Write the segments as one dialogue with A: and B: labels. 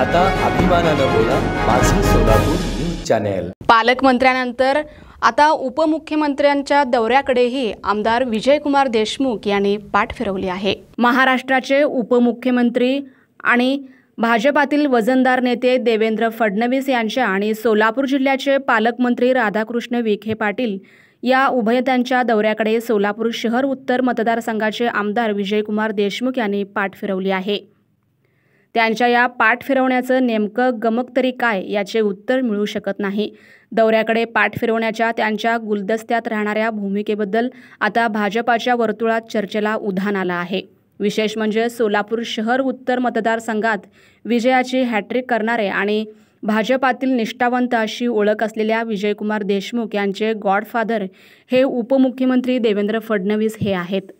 A: आता अभिमानानं बोला माझं सोलापूर न्यूज चॅनेल
B: पालकमंत्र्यानंतर आता उपमुख्यमंत्र्यांच्या दौऱ्याकडेही आमदार विजयकुमार देशमुख यांनी पाठ फिरवली आहे महाराष्ट्राचे उपमुख्यमंत्री आणि भाजपातील वजनदार नेते देवेंद्र फडणवीस यांच्या आणि सोलापूर जिल्ह्याचे पालकमंत्री राधाकृष्ण विखे पाटील या उभयत्यांच्या दौऱ्याकडे सोलापूर शहर उत्तर मतदारसंघाचे आमदार विजयकुमार देशमुख यांनी पाठ फिरवली आहे त्यांच्या या पाठ फिरवण्याचं नेमकं गमक तरी काय याचे उत्तर मिळू शकत नाही दौऱ्याकडे पाठ फिरवण्याच्या त्यांच्या गुलदस्त्यात राहणाऱ्या भूमिकेबद्दल आता भाजपाच्या वर्तुळात चर्चेला उधाण आलं आहे विशेष म्हणजे सोलापूर शहर उत्तर मतदारसंघात विजयाची हॅट्रिक करणारे आणि भाजपातील निष्ठावंत अशी ओळख असलेल्या विजयकुमार देशमुख यांचे गॉडफादर हे उपमुख्यमंत्री देवेंद्र फडणवीस हे आहेत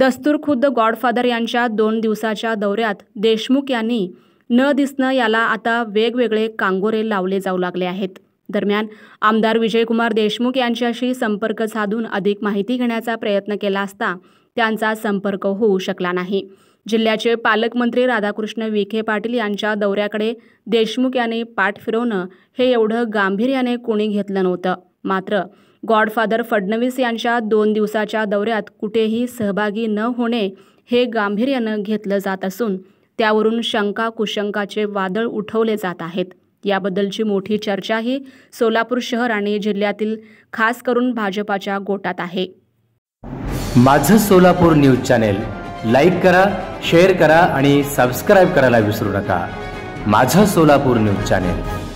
B: दस्तूर खुद्द गॉडफादर यांच्या दोन दिवसाच्या दौऱ्यात देशमुख यांनी न दिसणं याला आता वेगवेगळे कांगोरे लावले जाऊ लागले आहेत दरम्यान आमदार विजयकुमार देशमुख यांच्याशी संपर्क साधून अधिक माहिती घेण्याचा प्रयत्न केला असता त्यांचा संपर्क होऊ शकला नाही जिल्ह्याचे पालकमंत्री राधाकृष्ण विखे पाटील यांच्या दौऱ्याकडे देशमुख यांनी पाठ फिरवणं हे एवढं गांभीर्याने कोणी घेतलं नव्हतं मात्र गॉडफादर फडणवीस यांच्या दोन दिवसाच्या दौऱ्यात कुठेही सहभागी न होणे हे गांभीर्यानं घेतलं जात असून त्यावरून शंका कुशंकाचे वादळ उठवले जात आहेत याबद्दलची मोठी चर्चाही सोलापूर शहर आणि जिल्ह्यातील खास करून भाजपाच्या गोटात आहे
C: माझं सोलापूर न्यूज चॅनेल लाईक करा शेअर करा आणि सबस्क्राईब करायला विसरू नका माझं सोलापूर न्यूज चॅनेल